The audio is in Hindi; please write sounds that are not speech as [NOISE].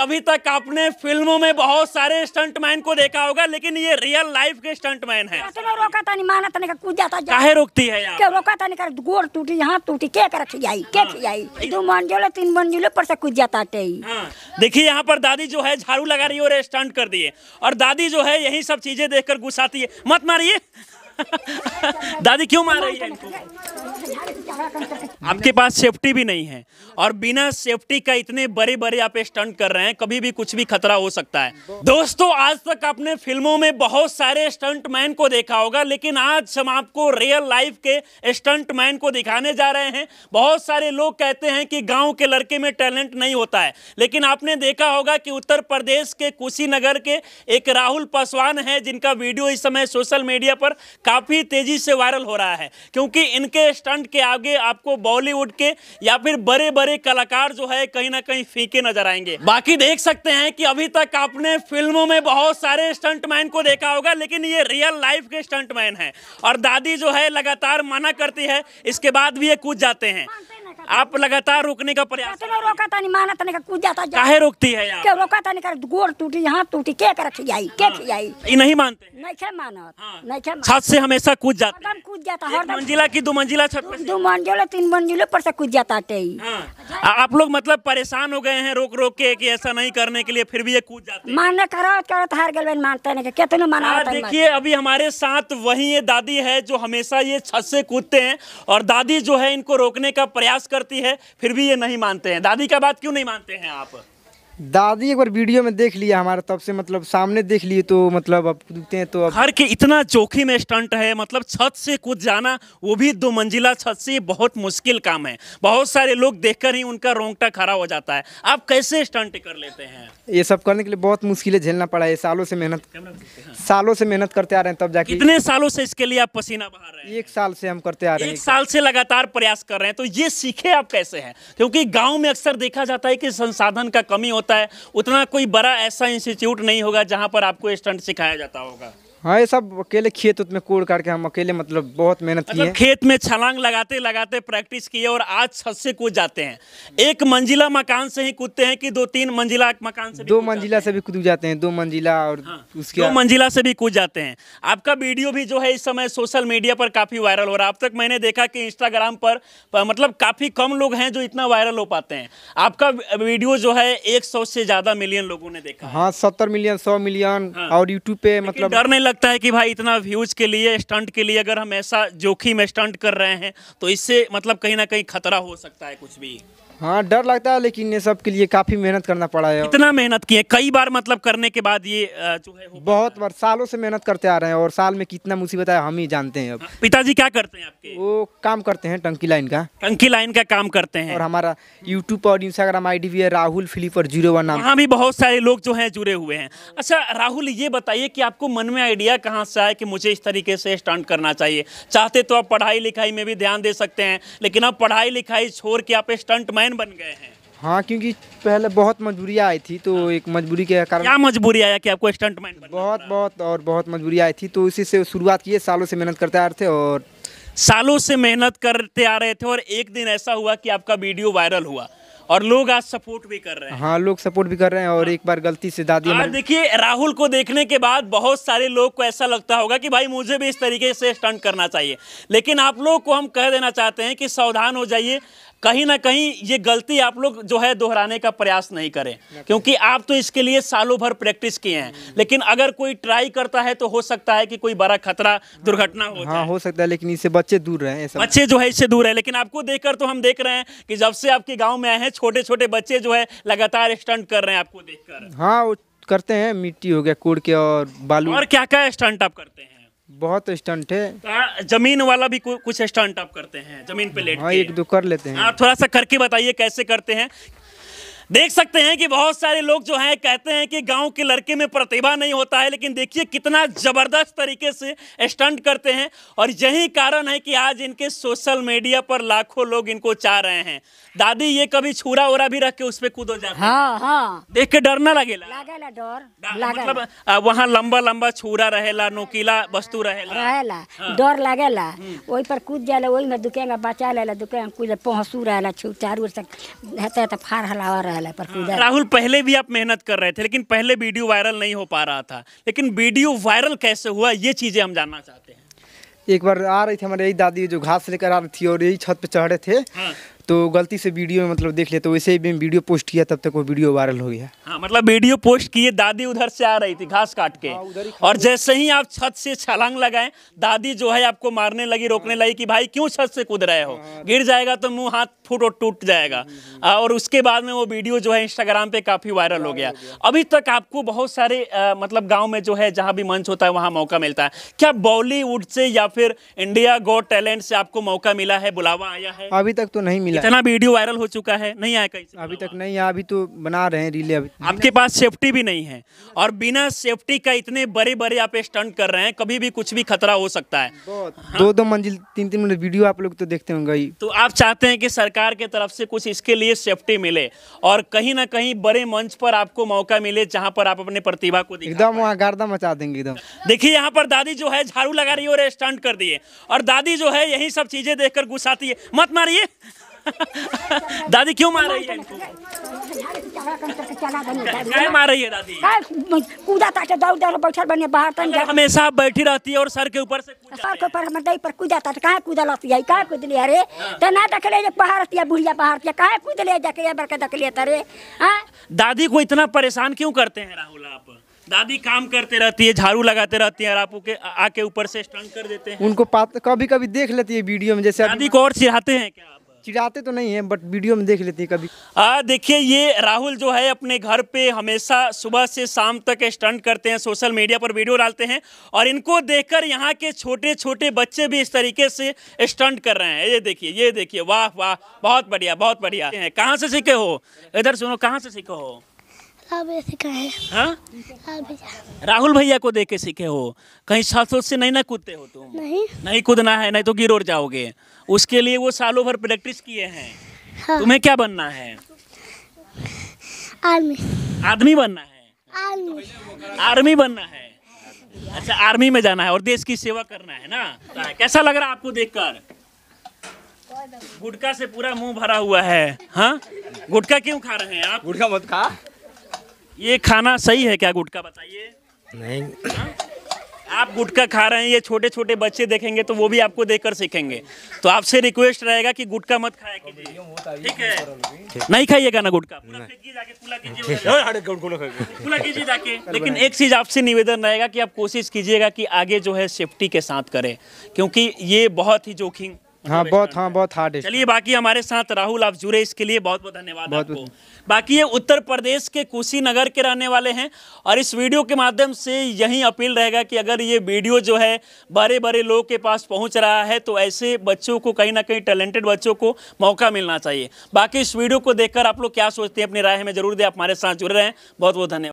अभी तक आपने फिल्मों में बहुत सारे स्टंटमैन को देखा होगा लेकिन ये रियल लाइफ के स्टंटमैन है रोका था नहीं माना था कूद जाता रोकती है रोका था नहीं टूटी टूटी कर हाँ, दो मंजिल तीन मंजिल पर से कूद जाता टे हाँ, देखिए यहाँ पर दादी जो है झाड़ू लगा रही है और स्टंट कर दिए और दादी जो है यही सब चीजें देखकर गुस्साती है मत मारिए [LAUGHS] दादी क्यों मार रही है इनको आपके पास सेफ्टी भी नहीं है और बिना सेफ्टी का इतने बड़े बड़े आप स्टंट कर रहे हैं कभी भी कुछ भी खतरा हो सकता है दोस्तों आज तक आपने फिल्मों में बहुत सारे स्टंट मैन को देखा होगा लेकिन आज हम आपको रियल लाइफ के स्टंट मैन को दिखाने जा रहे हैं बहुत सारे लोग कहते हैं कि गांव के लड़के में टैलेंट नहीं होता है लेकिन आपने देखा होगा कि उत्तर प्रदेश के कुशीनगर के एक राहुल पासवान है जिनका वीडियो इस समय सोशल मीडिया पर काफ़ी तेज़ी से वायरल हो रहा है क्योंकि इनके स्टंट के आगे आपको बॉलीवुड के या फिर बड़े बड़े कलाकार जो है कहीं ना कहीं फीके नजर आएंगे बाकी देख सकते हैं कि अभी तक आपने फिल्मों में बहुत सारे स्टंटमैन को देखा होगा लेकिन ये रियल लाइफ के स्टंटमैन हैं और दादी जो है लगातार मना करती है इसके बाद भी ये कूद जाते हैं आप लगातार रोकने का प्रयास तो रोका था नहीं माना था नहीं कूद जाता काहे रोकती है यार रोका था नहीं कर गोड़ टूटी यहाँ टूटी के कर खियाई के खियाई हाँ। ये नहीं मानते नहीं क्या माना हाँ। नहीं क्या छत से हमेशा कूद जाता एकदम कूद जाता हर मंजिला की दो मंजिला छत दो मंजिला तीन मंजिले पर से कूद जाता टई हाँ। आप लोग मतलब परेशान हो गए हैं रोक रोक के कि ऐसा नहीं करने के लिए फिर भी ये कूद जाते मानने करो करो तो हर गलबेन मानते नहीं कितने माना देखिए अभी हमारे साथ वही ये दादी है जो हमेशा ये छत से कूदते हैं और दादी जो है इनको रोकने का प्रयास करती है फिर भी ये नहीं मानते हैं दादी का बात क्यों नहीं मानते हैं आप दादी एक बार वीडियो में देख लिया हमारा तब से मतलब सामने देख लिए तो मतलब अब दिखते हैं तो अब घर के इतना जोखिम स्टंट है मतलब छत से कूद जाना वो भी दो मंजिला छत से बहुत मुश्किल काम है बहुत सारे लोग देखकर ही उनका रोंगटा खड़ा हो जाता है आप कैसे स्टंट कर लेते हैं ये सब करने के लिए बहुत मुश्किलें झेलना पड़ा है सालों से मेहनत हाँ। सालों से मेहनत करते आ रहे हैं तब जाके इतने सालों से इसके लिए आप पसीना बहा रहे हैं एक साल से हम करते आ रहे हैं एक साल से लगातार प्रयास कर रहे हैं तो ये सीखे आप कैसे हैं क्योंकि गाँव में अक्सर देखा जाता है कि संसाधन का कमी होता है उतना कोई बड़ा ऐसा इंस्टीट्यूट नहीं होगा जहाँ पर आपको स्टंट सिखाया जाता होगा हाँ ये सब अकेले खेत उत में कोड़ करके हम अकेले मतलब बहुत मेहनत मतलब किए खेत में छलांग लगाते लगाते प्रैक्टिस किए और आज छत से कूद जाते हैं एक मंजिला मकान से ही कूदते हैं कि दो तीन मंजिला मकान से दो मंजिला से भी कूद जाते हैं दो मंजिला और हाँ, उसके दो मंजिला से भी कूद जाते हैं आपका वीडियो भी जो है इस समय सोशल मीडिया पर काफ़ी वायरल हो रहा है अब तक मैंने देखा कि इंस्टाग्राम पर मतलब काफ़ी कम लोग हैं जो इतना वायरल हो पाते हैं आपका वीडियो जो है एक से ज़्यादा मिलियन लोगों ने देखा हाँ सत्तर मिलियन सौ मिलियन हाँ। और यूट्यूब पे मतलब डर नहीं लगता है कि भाई इतना व्यूज़ के लिए स्टंट के लिए अगर हम ऐसा जोखिम स्टंट कर रहे हैं तो इससे मतलब कहीं ना कहीं खतरा हो सकता है कुछ भी हाँ डर लगता है लेकिन ये सब के लिए काफी मेहनत करना पड़ा है इतना मेहनत की है कई बार मतलब करने के बाद ये जो है बहुत बार सालों से मेहनत करते आ रहे हैं और साल में कितना मुसीबत आया हम ही जानते हैं अब हाँ, पिताजी क्या करते हैं आपके वो काम करते हैं टंकी लाइन का टंकी लाइन का काम करते हैं और हमारा यूट्यूब और इंस्टाग्राम आई भी है राहुल फिलीपर जीरो वन नाम हाँ भी बहुत सारे लोग जो है जुड़े हुए हैं अच्छा राहुल ये बताइए की आपको मन में आइडिया कहाँ से आए की मुझे इस तरीके से स्टंट करना चाहिए चाहते तो आप पढ़ाई लिखाई में भी ध्यान दे सकते हैं लेकिन आप पढ़ाई लिखाई छोड़ के आप स्टंट मैन चेयरमैन बन गए हैं हाँ क्योंकि पहले बहुत मजबूरी आई थी तो हाँ। एक मजबूरी के कारण क्या मजबूरी आया कि आपको स्टंटमैन बहुत बहुत और बहुत मजबूरी आई थी तो इसी से शुरुआत किए सालों से मेहनत करते आ रहे थे और सालों से मेहनत करते आ रहे थे और एक दिन ऐसा हुआ कि आपका वीडियो वायरल हुआ और लोग आज सपोर्ट भी कर रहे हैं हाँ लोग सपोर्ट भी कर रहे हैं और हाँ। एक बार गलती से दादी आज देखिए राहुल को देखने के बाद बहुत सारे लोग को ऐसा लगता होगा कि भाई मुझे भी इस तरीके से स्टंट करना चाहिए लेकिन आप लोग को हम कह देना चाहते हैं कि सावधान हो जाइए कहीं ना कहीं ये गलती आप लोग जो है दोहराने का प्रयास नहीं करें क्योंकि आप तो इसके लिए सालों भर प्रैक्टिस किए हैं लेकिन अगर कोई ट्राई करता है तो हो सकता है कि कोई बड़ा खतरा दुर्घटना हो हाँ, हो सकता है लेकिन इससे बच्चे दूर रहे बच्चे जो है इससे दूर है लेकिन आपको देखकर तो हम देख रहे हैं कि जब से आपके गाँव में आए हैं छोटे छोटे बच्चे जो है लगातार स्टंट कर रहे हैं आपको देख हाँ करते हैं मिट्टी हो गया कूड़ के और बालू और क्या क्या स्टंट आप करते हैं बहुत स्टंट है तो, जमीन वाला भी कुछ स्टंट आप करते हैं जमीन पे लेट हाँ, एक दो कर लेते हैं आप हाँ, थोड़ा सा करके बताइए कैसे करते हैं देख सकते हैं कि बहुत सारे लोग जो हैं कहते हैं कि गांव के लड़के में प्रतिभा नहीं होता है लेकिन देखिए कितना ज़बरदस्त तरीके से स्टंट करते हैं और यही कारण है कि आज इनके सोशल मीडिया पर लाखों लोग इनको चाह रहे हैं दादी ये कभी छुरा उरा भी रख के उस पर कूद हो जाते हाँ, हाँ। देख के डर ना लगे मतलब वहाँ लंबा लंबा छुरा रहेला नोकीला वस्तु रहेला हाँ। डर लागेला हम्म। वही पर कूद जाए वही में दुकेगा बचा लेला दुकेंगा कूद पहुँचू रहेला छू चारू फार हला रहे विश्वविद्यालय पर हाँ। राहुल पहले भी आप मेहनत कर रहे थे लेकिन पहले वीडियो वायरल नहीं हो पा रहा था लेकिन वीडियो वायरल कैसे हुआ ये चीज़ें हम जानना चाहते हैं एक बार आ रही थी हमारे यही दादी जो घास लेकर आ रही थी और यही छत पे चढ़ रहे थे हाँ। तो गलती से वीडियो में मतलब देख लिया तो वैसे ही वीडियो पोस्ट किया तब तक वो वीडियो वायरल हो गया हाँ मतलब वीडियो पोस्ट किए दादी उधर से आ रही थी घास काट के हाँ, और जैसे ही आप छत से छलांग लगाए दादी जो है आपको मारने लगी रोकने लगी कि भाई क्यों छत से कूद रहे हो हाँ। गिर जाएगा तो मुँह हाथ फूट और टूट जाएगा हम्म, हम्म, हम्म। हाँ, और उसके बाद में वो वीडियो जो है इंस्टाग्राम पर काफ़ी वायरल हो गया अभी तक आपको बहुत सारे मतलब गाँव में जो है जहाँ भी मंच होता है वहाँ मौका मिलता है क्या बॉलीवुड से या फिर इंडिया गो टैलेंट से आपको मौका मिला है बुलावा आया है अभी तक तो नहीं मिला मिला इतना वीडियो वायरल हो चुका है नहीं आया कहीं अभी तक नहीं आया अभी तो बना रहे हैं रिले अभी आपके पास सेफ्टी भी नहीं है और बिना सेफ्टी का इतने बड़े बड़े आप स्टंट कर रहे हैं कभी भी कुछ भी खतरा हो सकता है हाँ? दो दो मंजिल तीन तीन मिनट वीडियो आप लोग तो देखते होंगे तो आप चाहते हैं कि सरकार के तरफ से कुछ इसके लिए सेफ्टी मिले और कहीं ना कहीं बड़े मंच पर आपको मौका मिले जहाँ पर आप अपने प्रतिभा को एकदम वहाँ गर्दा मचा देंगे एकदम देखिए यहाँ पर दादी जो है झाड़ू लगा रही है और स्टंट कर दिए और दादी जो है यही सब चीजें देखकर गुस्साती है मत मारिए [LAUGHS] दादी क्यों मार रही है मार रही है दादी कूदा ताके दौड़ दौड़ बैठल बने बाहर तन हमेशा बैठी रहती है और सर के ऊपर से सर के ऊपर हमर पर कूदा ताके काहे कूदा लती है काहे कूद लिया रे त ना देखले जे पहाड़ तिया बुढ़िया पहाड़ तिया काहे कूद ले जाके बरके देखले तरे हां दादी को इतना परेशान क्यों करते हैं राहुल आप दादी काम करते रहती है झाड़ू लगाते रहती है और के आके ऊपर से स्टंट कर देते हैं उनको पात कभी कभी देख लेती है वीडियो में जैसे दादी को और चिढ़ाते हैं क्या चिढ़ाते तो नहीं है बट वीडियो में देख लेते हैं कभी देखिए ये राहुल जो है अपने घर पे हमेशा सुबह से शाम तक स्टंट करते हैं सोशल मीडिया पर वीडियो डालते हैं और इनको देखकर यहाँ के छोटे छोटे बच्चे भी इस तरीके से स्टंट कर रहे हैं ये देखिए ये देखिए वाह वाह बहुत बढ़िया बहुत बढ़िया कहाँ से सीखे हो इधर सुनो कहाँ से सीखे हो हाँ? राहुल भैया को देख के सीखे हो कहीं सासों से नहीं ना कूदते हो तुम नहीं नहीं कूदना है नहीं तो गिर जाओगे उसके लिए वो सालों भर प्रैक्टिस किए हैं हाँ। तुम्हें क्या बनना है आर्मी आदमी बनना है आर्मी आर्मी बनना है अच्छा आर्मी में जाना है और देश की सेवा करना है ना कैसा लग रहा है आपको देखकर गुटखा से पूरा मुंह भरा हुआ है हाँ गुटखा क्यों खा रहे हैं आप गुटका मत खा ये खाना सही है क्या गुटखा बताइए नहीं हाँ? आप गुटखा खा रहे हैं ये छोटे छोटे बच्चे देखेंगे तो वो भी आपको देखकर सीखेंगे तो आपसे रिक्वेस्ट रहेगा कि गुटखा मत खाया ठीक है नहीं खाइएगा ना गुटखा लेकिन एक चीज आपसे निवेदन रहेगा कि आप कोशिश कीजिएगा कि आगे जो है सेफ्टी के साथ करें क्योंकि ये बहुत ही जोखिम हाँ, हाँ बहुत हाँ बहुत हार्ड है चलिए बाकी हमारे साथ राहुल आप जुड़े इसके लिए बहुत बहुत धन्यवाद बहुत आपको बाकी ये उत्तर प्रदेश के कुशीनगर के रहने वाले हैं और इस वीडियो के माध्यम से यही अपील रहेगा कि अगर ये वीडियो जो है बड़े बड़े लोगों के पास पहुंच रहा है तो ऐसे बच्चों को कहीं ना कहीं टैलेंटेड बच्चों को मौका मिलना चाहिए बाकी इस वीडियो को देखकर आप लोग क्या सोचते हैं अपनी राय में जरूर दें आप हमारे साथ जुड़ रहे हैं बहुत बहुत धन्यवाद